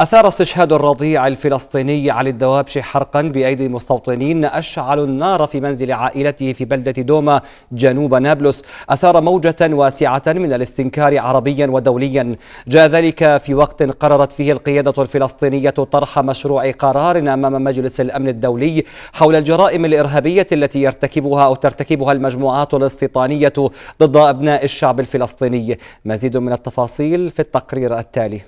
أثار استشهاد الرضيع الفلسطيني علي الدوابش حرقا بأيدي مستوطنين أشعلوا النار في منزل عائلته في بلدة دوما جنوب نابلس أثار موجة واسعة من الاستنكار عربيا ودوليا جاء ذلك في وقت قررت فيه القيادة الفلسطينية طرح مشروع قرار أمام مجلس الأمن الدولي حول الجرائم الإرهابية التي يرتكبها أو ترتكبها المجموعات الاستيطانية ضد أبناء الشعب الفلسطيني مزيد من التفاصيل في التقرير التالي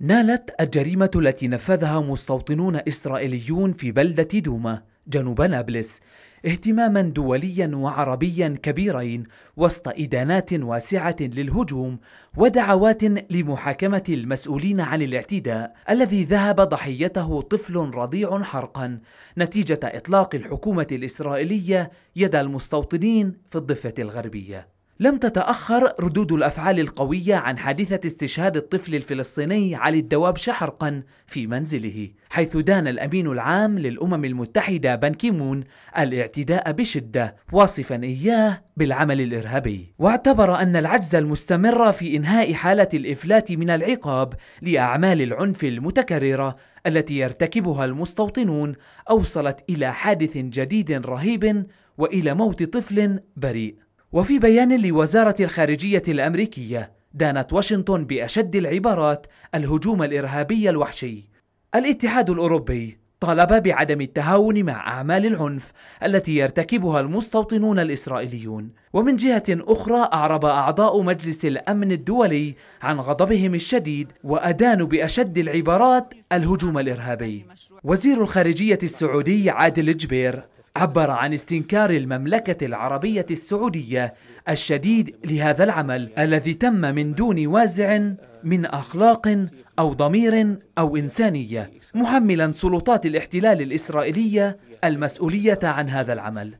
نالت الجريمة التي نفذها مستوطنون إسرائيليون في بلدة دوما جنوب نابلس اهتماما دوليا وعربيا كبيرين وسط إدانات واسعة للهجوم ودعوات لمحاكمة المسؤولين عن الاعتداء الذي ذهب ضحيته طفل رضيع حرقا نتيجة إطلاق الحكومة الإسرائيلية يد المستوطنين في الضفة الغربية لم تتأخر ردود الأفعال القوية عن حادثة استشهاد الطفل الفلسطيني علي الدواب شحرقا في منزله حيث دان الأمين العام للأمم المتحدة بنكيمون الاعتداء بشدة واصفا إياه بالعمل الإرهابي واعتبر أن العجز المستمر في إنهاء حالة الإفلات من العقاب لأعمال العنف المتكررة التي يرتكبها المستوطنون أوصلت إلى حادث جديد رهيب وإلى موت طفل بريء وفي بيان لوزارة الخارجية الأمريكية دانت واشنطن بأشد العبارات الهجوم الإرهابي الوحشي الاتحاد الأوروبي طالب بعدم التهاون مع أعمال العنف التي يرتكبها المستوطنون الإسرائيليون ومن جهة أخرى أعرب أعضاء مجلس الأمن الدولي عن غضبهم الشديد وأدانوا بأشد العبارات الهجوم الإرهابي وزير الخارجية السعودي عادل جبير عبر عن استنكار المملكة العربية السعودية الشديد لهذا العمل الذي تم من دون وازع من أخلاق أو ضمير أو إنسانية محملا سلطات الاحتلال الإسرائيلية المسؤولية عن هذا العمل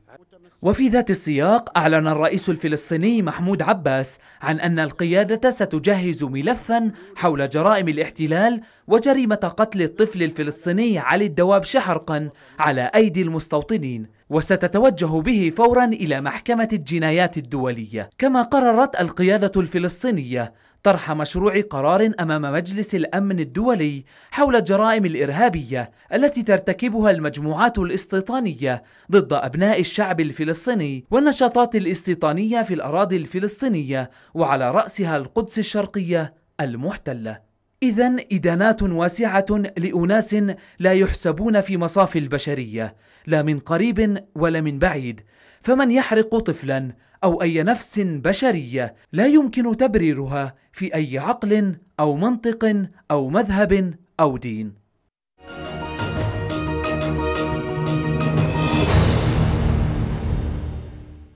وفي ذات السياق أعلن الرئيس الفلسطيني محمود عباس عن أن القيادة ستجهز ملفا حول جرائم الاحتلال وجريمة قتل الطفل الفلسطيني علي الدواب شحرقا على أيدي المستوطنين وستتوجه به فورا إلى محكمة الجنايات الدولية كما قررت القيادة الفلسطينية طرح مشروع قرار أمام مجلس الأمن الدولي حول الجرائم الإرهابية التي ترتكبها المجموعات الاستيطانية ضد أبناء الشعب الفلسطيني والنشاطات الاستيطانية في الأراضي الفلسطينية وعلى رأسها القدس الشرقية المحتلة إذا إدانات واسعة لأناس لا يحسبون في مصاف البشرية لا من قريب ولا من بعيد فمن يحرق طفلا أو أي نفس بشرية لا يمكن تبريرها في أي عقل أو منطق أو مذهب أو دين